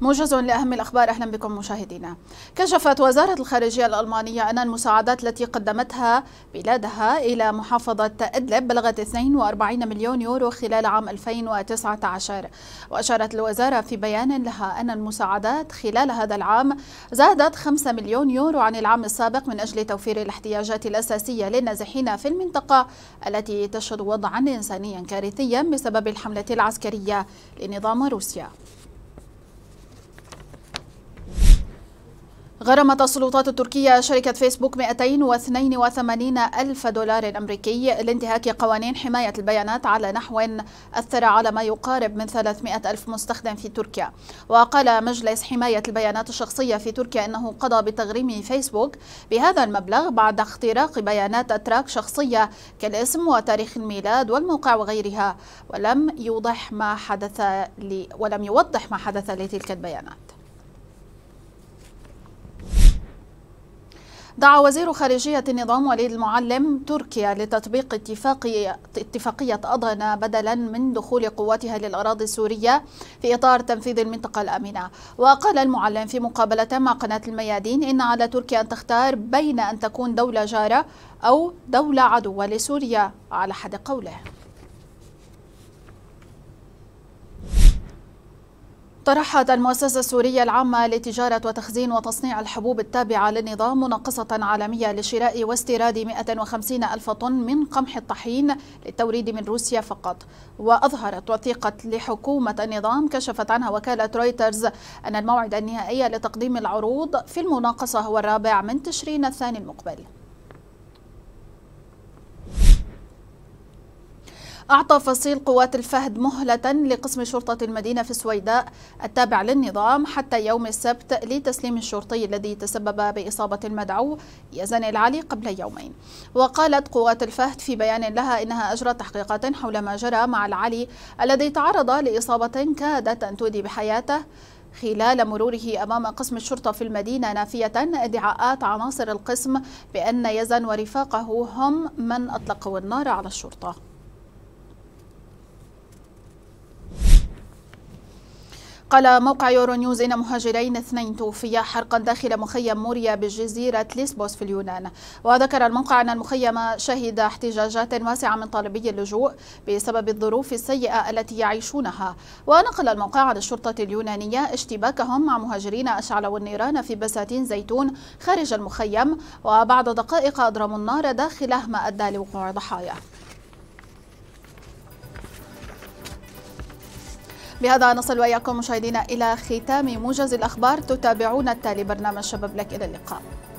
موجز لأهم الأخبار أهلا بكم مشاهدينا كشفت وزارة الخارجية الألمانية أن المساعدات التي قدمتها بلادها إلى محافظة إدلب بلغت 42 مليون يورو خلال عام 2019 وأشارت الوزارة في بيان لها أن المساعدات خلال هذا العام زادت 5 مليون يورو عن العام السابق من أجل توفير الاحتياجات الأساسية للنازحين في المنطقة التي تشهد وضعا إنسانيا كارثيا بسبب الحملة العسكرية لنظام روسيا غرمت السلطات التركية شركة فيسبوك 282 ألف دولار أمريكي لانتهاك قوانين حماية البيانات على نحو أثر على ما يقارب من 300 ألف مستخدم في تركيا وقال مجلس حماية البيانات الشخصية في تركيا أنه قضى بتغريم فيسبوك بهذا المبلغ بعد اختراق بيانات أتراك شخصية كالاسم وتاريخ الميلاد والموقع وغيرها ولم يوضح ما حدث ل... ولم يوضح ما حدث لتلك البيانات دعا وزير خارجية النظام وليد المعلم تركيا لتطبيق اتفاقية, اتفاقية أضنة بدلا من دخول قواتها للأراضي السورية في إطار تنفيذ المنطقة الآمنة وقال المعلم في مقابلة مع قناة الميادين إن على تركيا أن تختار بين أن تكون دولة جارة أو دولة عدوة لسوريا على حد قوله طرحت المؤسسة السورية العامة لتجارة وتخزين وتصنيع الحبوب التابعة للنظام مناقصة عالمية لشراء واستيراد 150 ألف طن من قمح الطحين للتوريد من روسيا فقط وأظهرت وثيقة لحكومة النظام كشفت عنها وكالة رويترز أن الموعد النهائي لتقديم العروض في المناقصة هو الرابع من تشرين الثاني المقبل أعطى فصيل قوات الفهد مهلة لقسم شرطة المدينة في السويداء التابع للنظام حتى يوم السبت لتسليم الشرطي الذي تسبب بإصابة المدعو يزن العلي قبل يومين وقالت قوات الفهد في بيان لها إنها أجرت تحقيقات حول ما جرى مع العلي الذي تعرض لإصابة كادت أن تودي بحياته خلال مروره أمام قسم الشرطة في المدينة نافية ادعاءات عناصر القسم بأن يزن ورفاقه هم من أطلقوا النار على الشرطة قال موقع يورو نيوز إن مهاجرين اثنين توفيا حرقا داخل مخيم موريا بجزيرة ليسبوس في اليونان وذكر الموقع أن المخيم شهد احتجاجات واسعة من طالبي اللجوء بسبب الظروف السيئة التي يعيشونها ونقل الموقع عن الشرطة اليونانية اشتباكهم مع مهاجرين أشعلوا النيران في بساتين زيتون خارج المخيم وبعد دقائق أضرموا النار داخله ما أدى لوقوع ضحايا بهذا نصل وإياكم مشاهدينا إلى ختام موجز الأخبار تتابعون التالي برنامج شباب لك إلى اللقاء